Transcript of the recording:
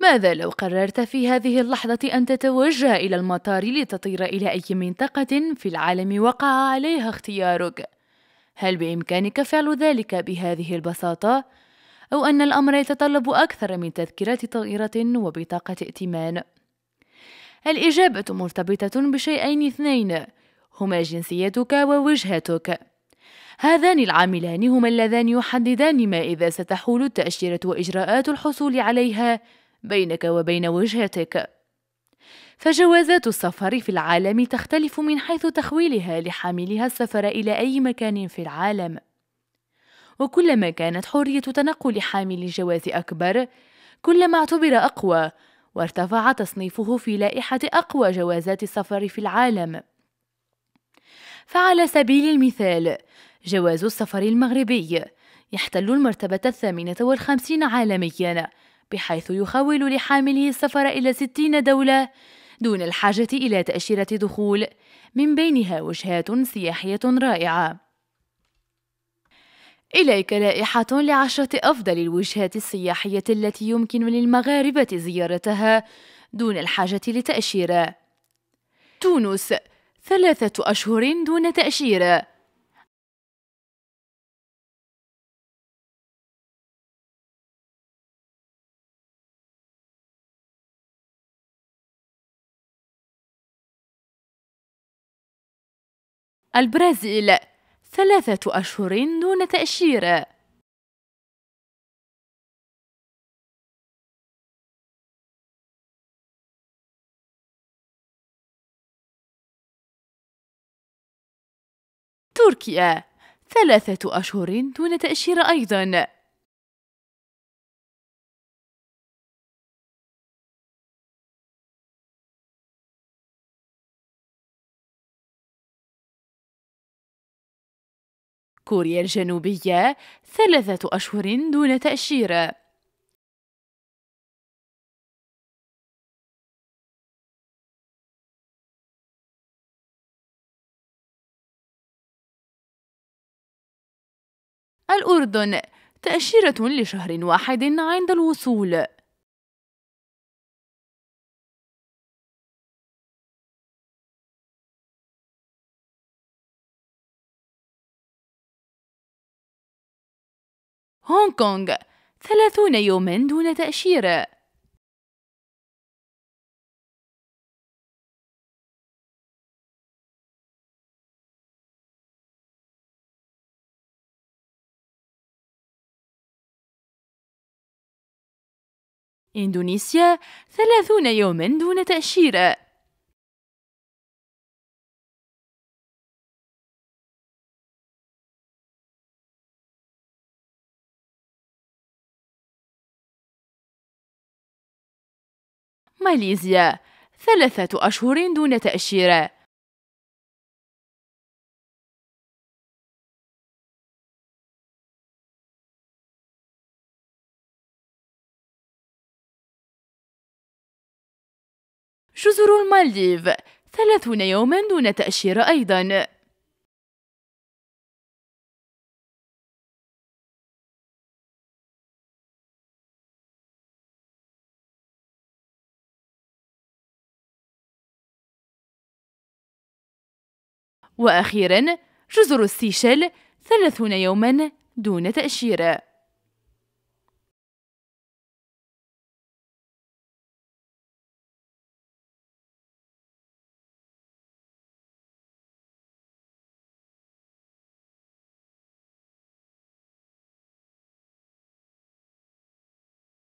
ماذا لو قررت في هذه اللحظة أن تتوجه إلى المطار لتطير إلى أي منطقة في العالم وقع عليها اختيارك؟ هل بإمكانك فعل ذلك بهذه البساطة؟ أو أن الأمر يتطلب أكثر من تذكرة طائرة وبطاقة ائتمان؟ الإجابة مرتبطة بشيئين اثنين هما جنسيتك ووجهتك هذان العاملان هما اللذان يحددان ما إذا ستحول التأشيرة وإجراءات الحصول عليها بينك وبين وجهتك فجوازات السفر في العالم تختلف من حيث تخويلها لحاملها السفر الى اي مكان في العالم وكلما كانت حريه تنقل حامل الجواز اكبر كلما اعتبر اقوى وارتفع تصنيفه في لائحه اقوى جوازات السفر في العالم فعلى سبيل المثال جواز السفر المغربي يحتل المرتبة الثامنة والخمسين عالميا بحيث يخول لحامله السفر إلى 60 دولة دون الحاجة إلى تأشيرة دخول من بينها وجهات سياحية رائعة إليك لائحة لعشرة أفضل الوجهات السياحية التي يمكن للمغاربة زيارتها دون الحاجة لتأشيرة تونس ثلاثة أشهر دون تأشيرة البرازيل ثلاثة أشهر دون تأشيرة تركيا ثلاثة أشهر دون تأشيرة أيضاً كوريا الجنوبية ثلاثة أشهر دون تأشيرة الأردن تأشيرة لشهر واحد عند الوصول هونغ كونغ ثلاثون يوما دون تأشيرة إندونيسيا ثلاثون يوما دون تأشيرة ماليزيا ثلاثة أشهر دون تأشيرة جزر المالديف ثلاثون يوما دون تأشيرة أيضا وأخيرا جزر السيشل ثلاثون يوما دون تأشيرة